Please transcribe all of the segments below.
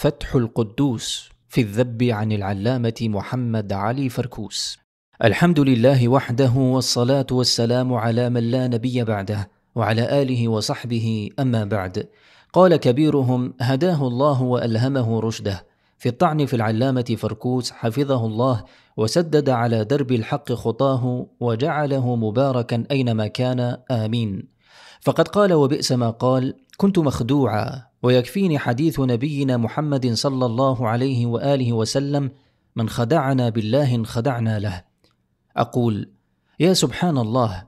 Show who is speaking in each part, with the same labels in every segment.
Speaker 1: فتح القدوس في الذب عن العلامة محمد علي فركوس. الحمد لله وحده والصلاة والسلام على من لا نبي بعده وعلى آله وصحبه أما بعد. قال كبيرهم: هداه الله وألهمه رشده. في الطعن في العلامة فركوس حفظه الله وسدد على درب الحق خطاه وجعله مباركا أينما كان آمين. فقد قال وبئس ما قال: كنت مخدوعا ويكفيني حديث نبينا محمد صلى الله عليه واله وسلم من خدعنا بالله انخدعنا له اقول يا سبحان الله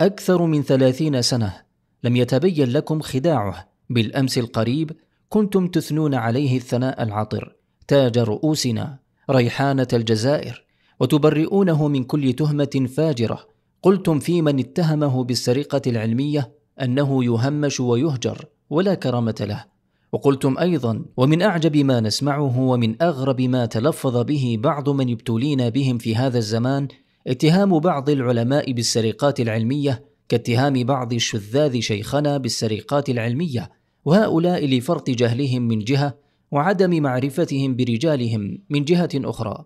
Speaker 1: اكثر من ثلاثين سنه لم يتبين لكم خداعه بالامس القريب كنتم تثنون عليه الثناء العطر تاج رؤوسنا ريحانه الجزائر وتبرئونه من كل تهمه فاجره قلتم في من اتهمه بالسرقه العلميه انه يهمش ويهجر ولا كرامة له وقلتم أيضا ومن أعجب ما نسمعه ومن أغرب ما تلفظ به بعض من ابتلينا بهم في هذا الزمان اتهام بعض العلماء بالسرقات العلمية كاتهام بعض الشذاذ شيخنا بالسرقات العلمية وهؤلاء لفرط جهلهم من جهة وعدم معرفتهم برجالهم من جهة أخرى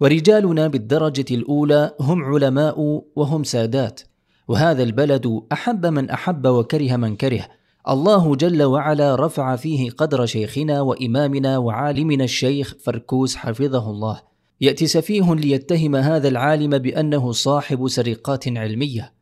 Speaker 1: ورجالنا بالدرجة الأولى هم علماء وهم سادات وهذا البلد أحب من أحب وكره من كره الله جل وعلا رفع فيه قدر شيخنا وامامنا وعالمنا الشيخ فركوس حفظه الله ياتي سفيه ليتهم هذا العالم بانه صاحب سرقات علميه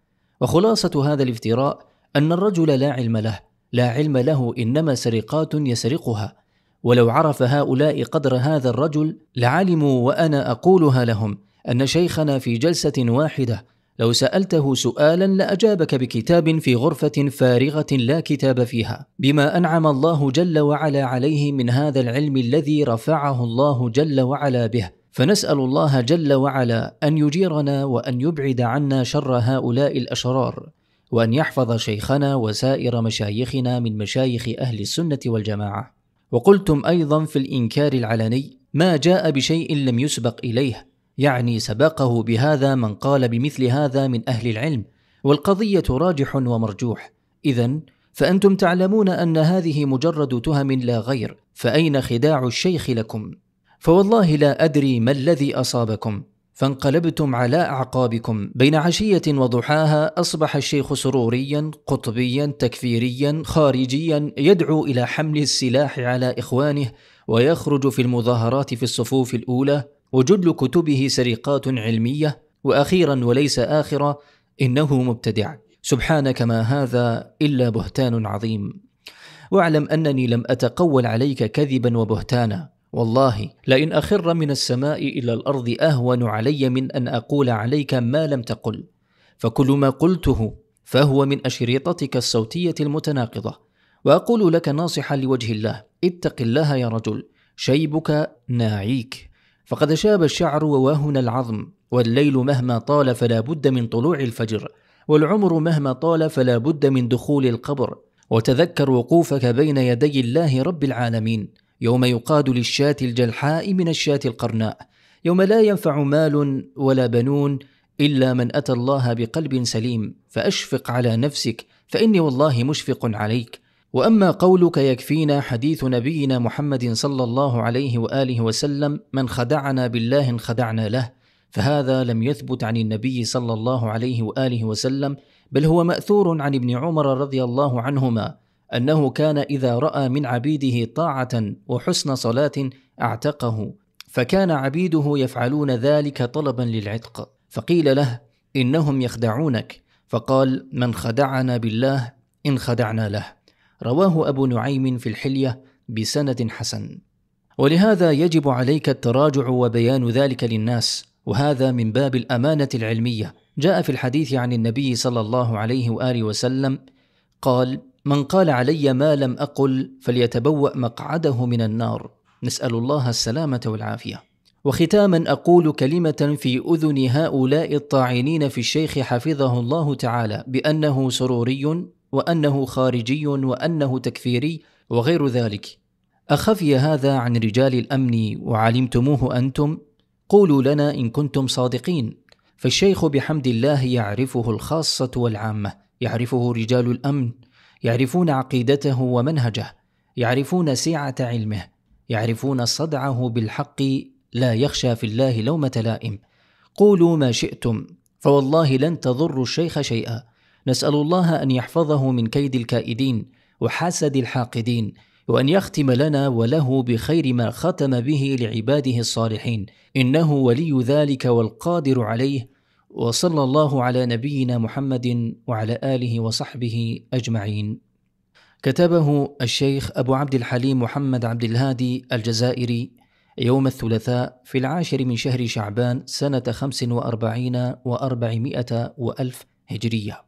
Speaker 1: وخلاصه هذا الافتراء ان الرجل لا علم له لا علم له انما سرقات يسرقها ولو عرف هؤلاء قدر هذا الرجل لعلموا وانا اقولها لهم ان شيخنا في جلسه واحده لو سالته سؤالا لاجابك بكتاب في غرفه فارغه لا كتاب فيها بما انعم الله جل وعلا عليه من هذا العلم الذي رفعه الله جل وعلا به فنسال الله جل وعلا ان يجيرنا وان يبعد عنا شر هؤلاء الاشرار وان يحفظ شيخنا وسائر مشايخنا من مشايخ اهل السنه والجماعه وقلتم ايضا في الانكار العلني ما جاء بشيء لم يسبق اليه يعني سبقه بهذا من قال بمثل هذا من اهل العلم والقضيه راجح ومرجوح اذا فانتم تعلمون ان هذه مجرد تهم لا غير فاين خداع الشيخ لكم فوالله لا ادري ما الذي اصابكم فانقلبتم على اعقابكم بين عشيه وضحاها اصبح الشيخ سروريا قطبيا تكفيريا خارجيا يدعو الى حمل السلاح على اخوانه ويخرج في المظاهرات في الصفوف الاولى وجل كتبه سرقات علميه واخيرا وليس آخرا انه مبتدع سبحانك ما هذا الا بهتان عظيم واعلم انني لم اتقول عليك كذبا وبهتانا والله لئن اخر من السماء الى الارض اهون علي من ان اقول عليك ما لم تقل فكل ما قلته فهو من اشريطتك الصوتيه المتناقضه واقول لك ناصحا لوجه الله اتق الله يا رجل شيبك ناعيك فقد شاب الشعر وواهن العظم والليل مهما طال فلا بد من طلوع الفجر والعمر مهما طال فلا بد من دخول القبر وتذكر وقوفك بين يدي الله رب العالمين يوم يقاد للشاة الجلحاء من الشاة القرناء يوم لا ينفع مال ولا بنون الا من اتى الله بقلب سليم فاشفق على نفسك فاني والله مشفق عليك واما قولك يكفينا حديث نبينا محمد صلى الله عليه واله وسلم من خدعنا بالله انخدعنا له فهذا لم يثبت عن النبي صلى الله عليه واله وسلم بل هو ماثور عن ابن عمر رضي الله عنهما انه كان اذا راى من عبيده طاعه وحسن صلاه اعتقه فكان عبيده يفعلون ذلك طلبا للعتق فقيل له انهم يخدعونك فقال من خدعنا بالله ان خدعنا له رواه أبو نعيم في الحلية بسند حسن ولهذا يجب عليك التراجع وبيان ذلك للناس وهذا من باب الأمانة العلمية جاء في الحديث عن النبي صلى الله عليه وآله وسلم قال من قال علي ما لم أقل فليتبوأ مقعده من النار نسأل الله السلامة والعافية وختاما أقول كلمة في أذن هؤلاء الطاعنين في الشيخ حفظه الله تعالى بأنه سروري وانه خارجي وانه تكفيري وغير ذلك اخفي هذا عن رجال الامن وعلمتموه انتم قولوا لنا ان كنتم صادقين فالشيخ بحمد الله يعرفه الخاصه والعامه يعرفه رجال الامن يعرفون عقيدته ومنهجه يعرفون سعه علمه يعرفون صدعه بالحق لا يخشى في الله لومه لائم قولوا ما شئتم فوالله لن تضروا الشيخ شيئا نسال الله ان يحفظه من كيد الكائدين وحسد الحاقدين وان يختم لنا وله بخير ما ختم به لعباده الصالحين انه ولي ذلك والقادر عليه وصلى الله على نبينا محمد وعلى اله وصحبه اجمعين كتبه الشيخ ابو عبد الحليم محمد عبد الهادي الجزائري يوم الثلاثاء في العاشر من شهر شعبان سنه خمس واربعين واربعمائه والف هجريه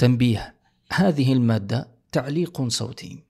Speaker 1: تنبيه هذه المادة تعليق صوتي